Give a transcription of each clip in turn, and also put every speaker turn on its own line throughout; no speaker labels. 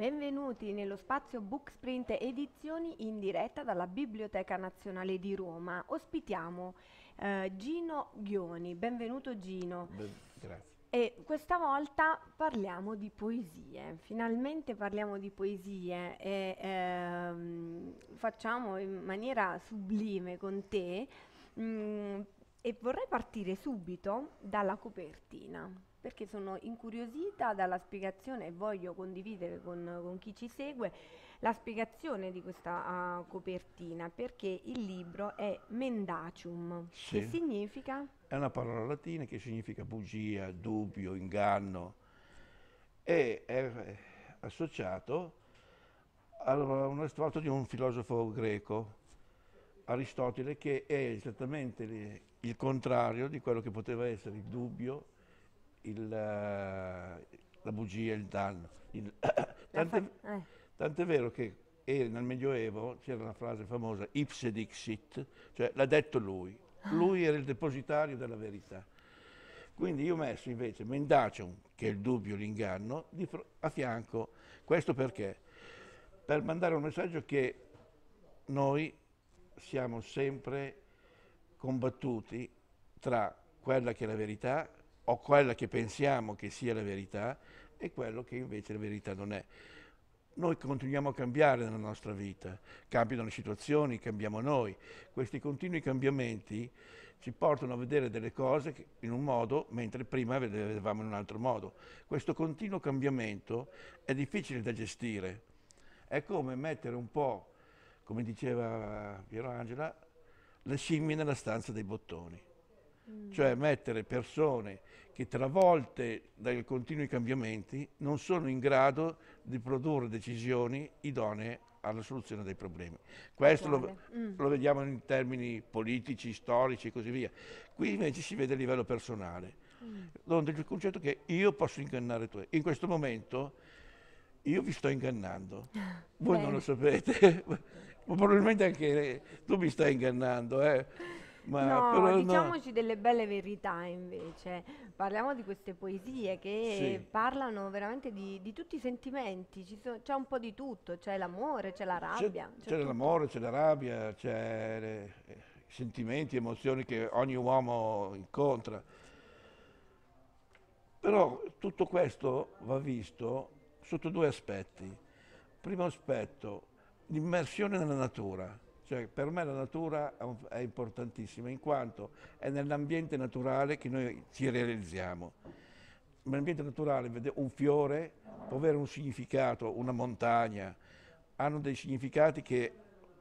Benvenuti nello spazio Book Sprint Edizioni in diretta dalla Biblioteca Nazionale di Roma. Ospitiamo eh, Gino Ghioni. Benvenuto Gino. Ben, grazie. E questa volta parliamo di poesie, finalmente parliamo di poesie e ehm, facciamo in maniera sublime con te mh, mm, e vorrei partire subito dalla copertina, perché sono incuriosita dalla spiegazione e voglio condividere con, con chi ci segue la spiegazione di questa uh, copertina, perché il libro è Mendacium, sì. che significa?
È una parola latina che significa bugia, dubbio, inganno e è associato a uno estratto di un filosofo greco, Aristotele, che è esattamente il contrario di quello che poteva essere il dubbio, il, eh, la bugia, il danno. Il, tant'è, eh. tant'è vero che nel Medioevo c'era una frase famosa, ipse dixit, cioè l'ha detto lui, ah. lui era il depositario della verità. Quindi io ho messo invece mendacium, che è il dubbio, l'inganno, fr- a fianco. Questo perché? Per mandare un messaggio che noi siamo sempre combattuti tra quella che è la verità o quella che pensiamo che sia la verità e quello che invece la verità non è. Noi continuiamo a cambiare nella nostra vita, cambiano le situazioni, cambiamo noi. Questi continui cambiamenti ci portano a vedere delle cose in un modo mentre prima le vedevamo in un altro modo. Questo continuo cambiamento è difficile da gestire. È come mettere un po', come diceva Piero Angela, le scimmie nella stanza dei bottoni. Mm. Cioè mettere persone che travolte dai continui cambiamenti non sono in grado di produrre decisioni idonee alla soluzione dei problemi. Questo lo, mm. lo, vediamo in termini politici, storici e così via. Qui invece si vede a livello personale, dove mm. donde il concetto che io posso ingannare tu. In questo momento io vi sto ingannando, voi Bene. non lo sapete. ma probabilmente anche tu mi stai ingannando, eh. Ma no, diciamoci
no. delle belle verità invece, parliamo di queste poesie che sì. parlano veramente di, di, tutti i sentimenti, so, c'è un po' di tutto, c'è l'amore, c'è la rabbia. C'è,
l'amore, c'è la rabbia, c'è i eh, sentimenti, emozioni che ogni uomo incontra. Però tutto questo va visto sotto due aspetti. Primo aspetto, l'immersione nella natura, cioè per me la natura è importantissima in quanto è nell'ambiente naturale che noi ci realizziamo. Nell'ambiente naturale un fiore può avere un significato, una montagna, hanno dei significati che,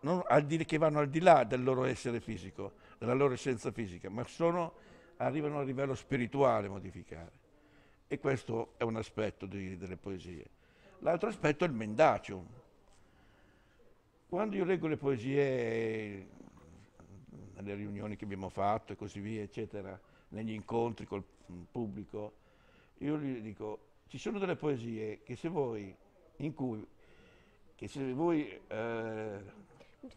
non, di, che vanno al di là del loro essere fisico, della loro essenza fisica, ma sono, arrivano a livello spirituale a modificare. E questo è un aspetto di, delle poesie. L'altro aspetto è il mendacium, quando io leggo le poesie nelle riunioni che abbiamo fatto e così via, eccetera, negli incontri col pubblico, io gli dico, ci sono delle poesie che se voi, in cui, che se voi... Eh,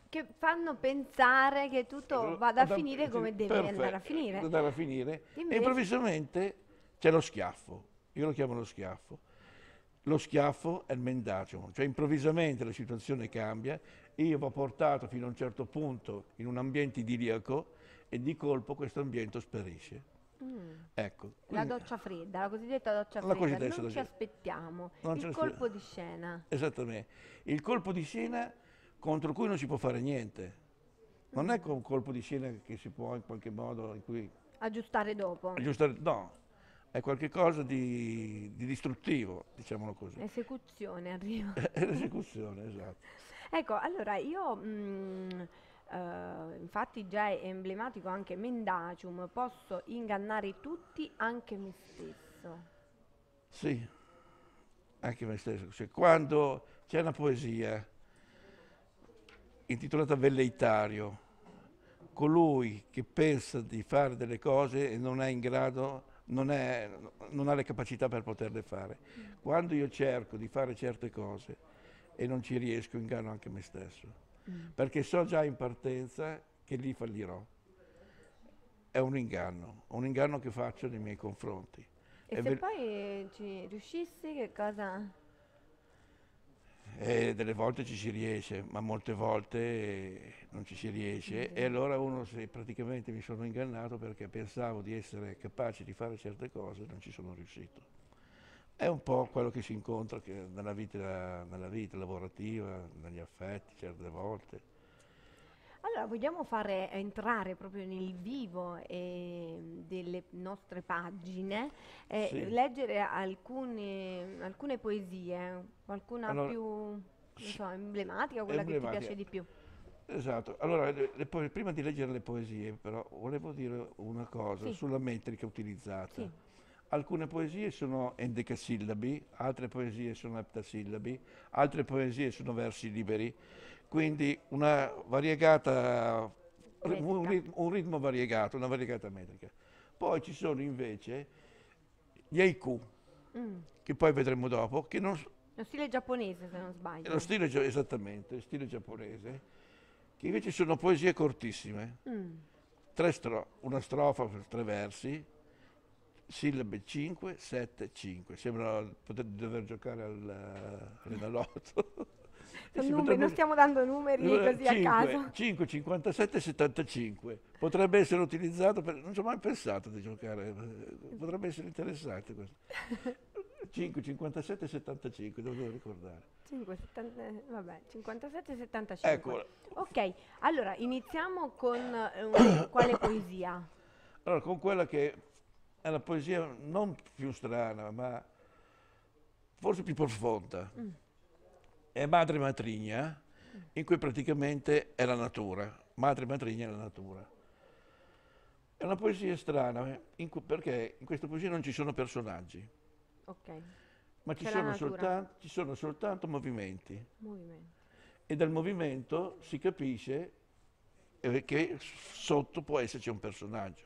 che fanno pensare che tutto vada a finire come deve perfetto, andare a finire. Andare
a finire e improvvisamente c'è lo schiaffo, io lo chiamo lo schiaffo lo schiaffo è il mendacimo, cioè improvvisamente la situazione cambia, io vado portato fino a un certo punto in un ambiente idilliaco e di colpo questo ambiente sparisce. Mm. Ecco, la doccia
fredda, la cosiddetta doccia fredda, cosiddetta non ci aspettiamo, non il colpo aspettiamo. di scena.
Esattamente, il colpo di scena contro cui non si può fare niente, non mm. è un colpo di scena che si può in qualche modo in
aggiustare dopo. Aggiustare,
no, è qualcosa di, di distruttivo, diciamolo così.
L'esecuzione arriva. L'esecuzione, esatto. ecco, allora io... Mh, mm, eh, Uh, infatti già è emblematico anche Mendacium, posso ingannare tutti, anche me stesso.
Sì, anche me stesso. Cioè, quando c'è una poesia intitolata Velleitario, colui che pensa di fare delle cose e non è in grado non, è, non ha le capacità per poterle fare. Quando io cerco di fare certe cose e non ci riesco, inganno anche me stesso, mm. perché so già in partenza che lì fallirò. È un inganno, un inganno che faccio nei miei confronti. E è se
poi ci riuscissi, che cosa...
E delle volte ci si riesce, ma molte volte non ci si riesce mm. e allora uno se praticamente mi sono ingannato perché pensavo di essere capace di fare certe cose e non ci sono riuscito. È un po' quello che si incontra nella vita, nella vita lavorativa, negli affetti certe volte.
Allora, vogliamo fare eh, entrare proprio nel vivo eh, delle nostre pagine, eh, sì. leggere alcune, alcune, poesie, qualcuna allora, più so, emblematica, quella emblematica. che ti piace di più.
Esatto, allora le, le, prima di leggere le poesie però volevo dire una cosa sì. sulla metrica utilizzata. Sì. Alcune poesie sono endecasillabi, altre poesie sono eptasillabi, altre poesie sono versi liberi quindi variegata, un, ritmo, un ritmo variegato, una variegata metrica. Poi ci sono invece gli haiku, mm. che poi vedremo dopo, che non,
lo stile giapponese, se non sbaglio. Lo stile,
esattamente, lo stile giapponese, che invece sono poesie cortissime. Mm. Stro una strofa per tre versi, sillabe 5, 7, 5. Sembra poter dover giocare al, all'enalotto. Numeri, potrebbe... Non stiamo dando numeri eh, così 5, a caso. 5, 57, 75. Potrebbe essere utilizzato, per... non ci ho mai pensato di giocare, eh, potrebbe essere interessante questo. 5, 57, 75, devo, devo ricordare.
5, 70, eh, vabbè, 57, 75. Ecco. Ok, allora iniziamo con eh, quale poesia?
Allora, con quella che è la poesia non più strana, ma forse più profonda. Mm è Madre Matrigna, in cui praticamente è la natura, Madre Matrigna è la natura. È una poesia strana, in cui, perché in questa poesia non ci sono personaggi, okay. ma ci sono, soltanto, ci sono, soltanto, movimenti. movimenti. E dal movimento si capisce eh, che sotto può esserci un personaggio.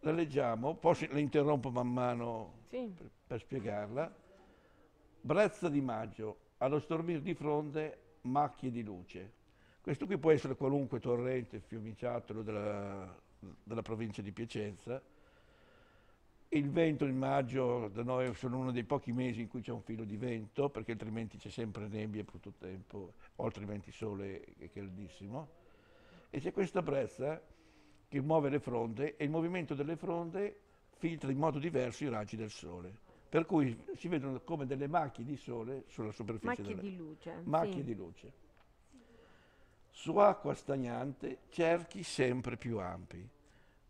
La leggiamo, poi la interrompo man mano sì. per, per spiegarla. Brezza di maggio, allo stormir di fronde, macchie di luce. Questo qui può essere qualunque torrente, fiumiciattolo della, della provincia di Piacenza. Il vento in maggio da noi è solo uno dei pochi mesi in cui c'è un filo di vento, perché altrimenti c'è sempre nebbia per tutto il tempo, o altrimenti sole è caldissimo. E c'è questa brezza che muove le fronde e il movimento delle fronde filtra in modo diverso i raggi del sole per cui si vedono come delle macchie di sole sulla superficie macchie della... di luce. Macchie sì. di luce. Su acqua stagnante cerchi sempre più ampi.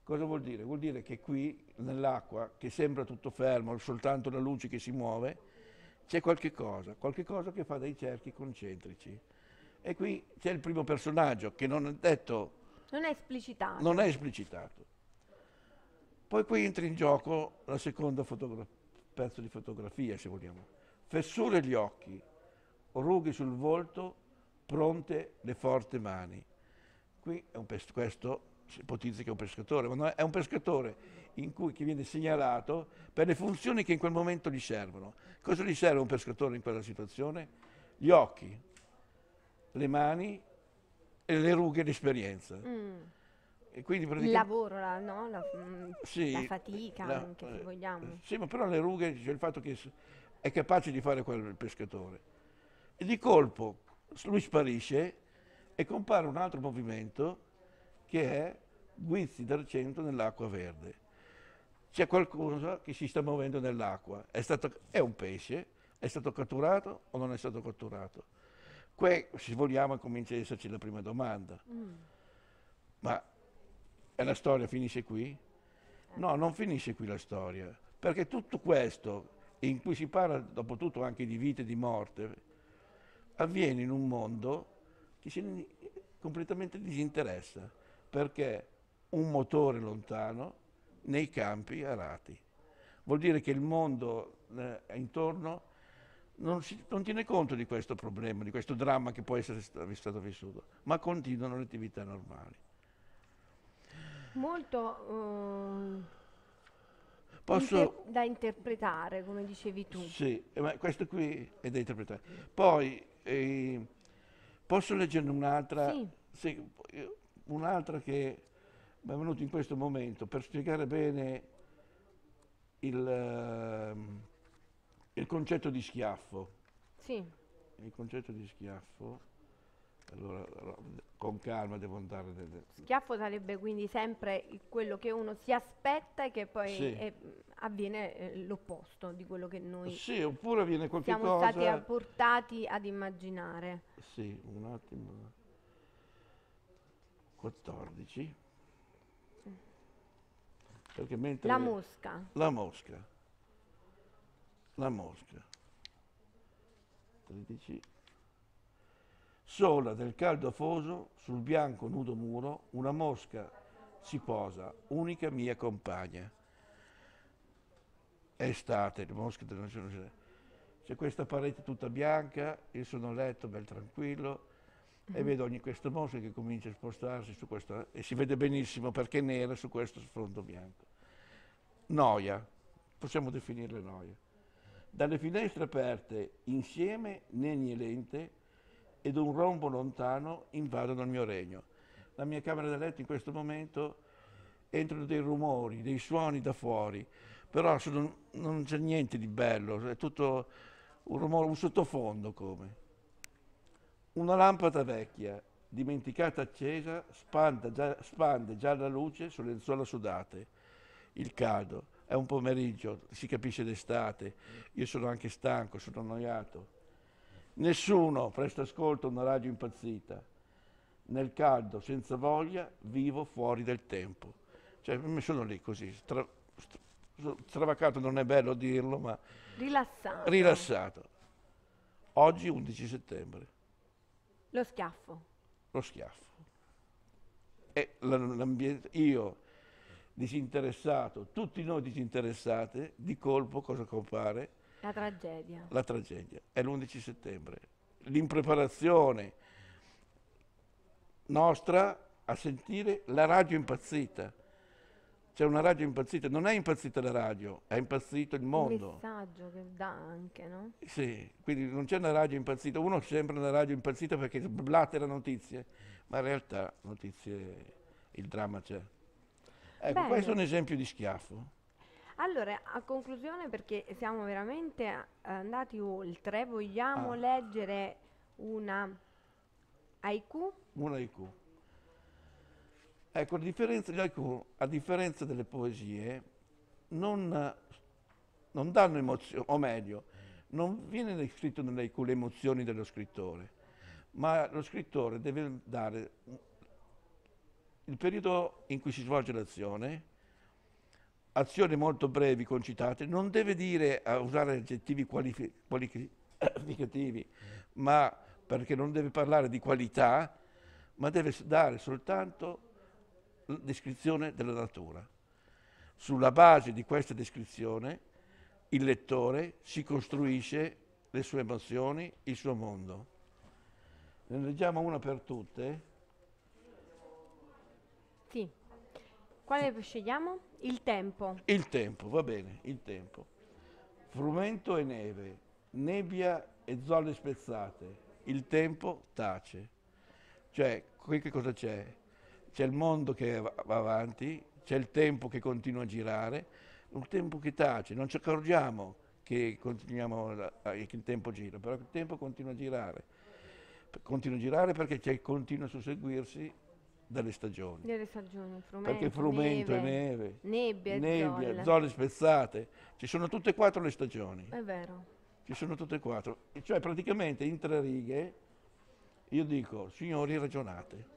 Cosa vuol dire? Vuol dire che qui, nell'acqua, che sembra tutto fermo, soltanto la luce che si muove, c'è qualche cosa, qualche cosa che fa dei cerchi concentrici. E qui c'è il primo personaggio che non è detto...
Non è esplicitato. Non
è esplicitato. Poi qui entra in gioco la seconda fotografia pezzo di fotografia, se vogliamo. Fessure gli occhi, rughe sul volto, pronte le forti mani. Qui è un pes- questo si ipotizza che è un pescatore, ma non è un pescatore in cui che viene segnalato per le funzioni che in quel momento gli servono. Cosa gli serve un pescatore in quella situazione? Gli occhi, le mani e le rughe di Mm. Praticamente... Il lavoro,
la, no? la, mm, sì, la fatica la, anche, se eh, vogliamo.
Sì, ma però le rughe, cioè il fatto che è capace di fare quello il pescatore. E di colpo lui sparisce e compare un altro movimento che è guizzi d'argento nell'acqua verde. C'è qualcosa che si sta muovendo nell'acqua. È, è, un pesce, è stato catturato o non è stato catturato? Que, se vogliamo comincia ad esserci la prima domanda. Mm. Ma e la storia finisce qui? Eh. No, non finisce qui la storia, perché tutto questo, in cui si parla dopo tutto anche di vita e di morte, avviene in un mondo che si completamente disinteressa, perché un motore lontano nei campi arati. Vuol dire che il mondo eh, intorno non, si, non, tiene conto di questo problema, di questo dramma che può essere stato vissuto, ma continuano le attività normali
molto um, Posso... inter da interpretare, come dicevi tu. Sì,
ma questo qui è da interpretare. Poi eh, posso leggere un'altra? Sì. sì eh, un'altra che mi è venuta in questo momento per spiegare bene il, uh, il concetto di schiaffo. Sì. Il concetto di schiaffo allora con calma devo andare nelle...
schiaffo sarebbe quindi sempre quello che uno si aspetta e che poi sì. è, avviene eh, l'opposto di quello che noi sì,
oppure viene qualche siamo cosa... stati
apportati ad immaginare
sì un attimo 14 perché mentre la mosca la mosca la mosca 13 Sola del caldo afoso, sul bianco nudo muro, una mosca si posa, unica mia compagna. Estate, le mosche della nazione. C'è questa parete tutta bianca, io sono a letto bel tranquillo e mm-hmm. vedo ogni questa mosca che comincia a spostarsi su questa, e si vede benissimo perché è nera su questo sfondo bianco. Noia, possiamo definirle noia. Dalle finestre aperte, insieme, nenielente, ed un rombo lontano invadono il mio regno. La mia camera da letto in questo momento entrano dei rumori, dei suoni da fuori, però sono, non c'è niente di bello, è tutto un rumore, un sottofondo come. Una lampada vecchia, dimenticata accesa, spande già, spande già la luce sulle lenzuola sudate. Il caldo, è un pomeriggio, si capisce d'estate, io sono anche stanco, sono annoiato Nessuno presta ascolto a una radio impazzita. Nel caldo, senza voglia, vivo fuori del tempo. Cioè, mi sono lì così, stra, travacato non è bello dirlo, ma...
Rilassato.
Rilassato. Oggi 11 settembre.
Lo schiaffo.
Lo schiaffo. E l'ambiente, io disinteressato, tutti noi disinteressati, di colpo cosa compare?
La tragedia. La
tragedia. È l'11 settembre. L'impreparazione nostra a sentire la radio impazzita. C'è una radio impazzita, non è impazzita la radio, è impazzito il mondo. Il
messaggio che dà anche, no?
Sì, quindi non c'è una radio impazzita, uno sembra una radio impazzita perché sblatera notizie, ma in realtà notizie, il dramma c'è. Ecco, Bello. questo è un esempio di schiaffo.
Allora, a conclusione, perché siamo veramente eh, andati oltre, vogliamo ah. leggere una haiku?
Una haiku. Ecco, a differenza, gli haiku, a differenza delle poesie, non, non danno emozioni, o meglio, non viene scritto nell'haiku le emozioni dello scrittore, ma lo scrittore deve dare il periodo in cui si svolge l'azione, azioni molto brevi, concitate, non deve dire a eh, usare aggettivi qualifi qualificativi, ma perché non deve parlare di qualità, ma deve dare soltanto la descrizione della natura. Sulla base di questa descrizione il lettore si costruisce le sue emozioni, il suo mondo. Ne leggiamo una per tutte?
Sì. Quale scegliamo? Il tempo.
Il tempo, va bene, il tempo. Frumento e neve, nebbia e zolle spezzate, il tempo tace. Cioè, qui che cosa c'è? C'è il mondo che va avanti, c'è il tempo che continua a girare, un tempo che tace, non ci accorgiamo che, che il tempo gira, però il tempo continua a girare. Continua a girare perché c'è il continuo susseguirsi dalle stagioni.
Delle stagioni, frumento, Perché frumento neve, e neve, nebbia, nebbia zolle.
spezzate, ci sono tutte e quattro le stagioni. È vero. Ci sono tutte e quattro. E Cioè praticamente in tre righe io dico, signori ragionate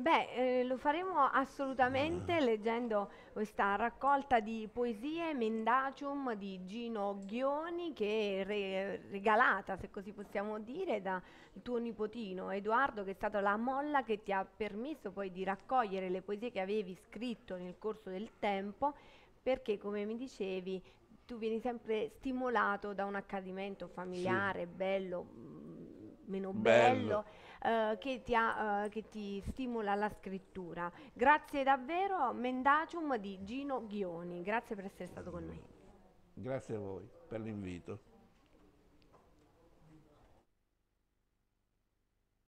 Beh, eh, lo faremo assolutamente ah. leggendo questa raccolta di poesie Mendacium di Gino Ghioni che è re- regalata, se così possiamo dire, dal tuo nipotino Edoardo che è stata la molla che ti ha permesso poi di raccogliere le poesie che avevi scritto nel corso del tempo perché come mi dicevi tu vieni sempre stimolato da un accadimento familiare, sì. bello, mm, meno bello, bello eh, che, ti ha, eh, che, ti stimola la scrittura. Grazie davvero, Mendacium di Gino Ghioni, grazie per essere stato con
noi. Grazie a voi per l'invito.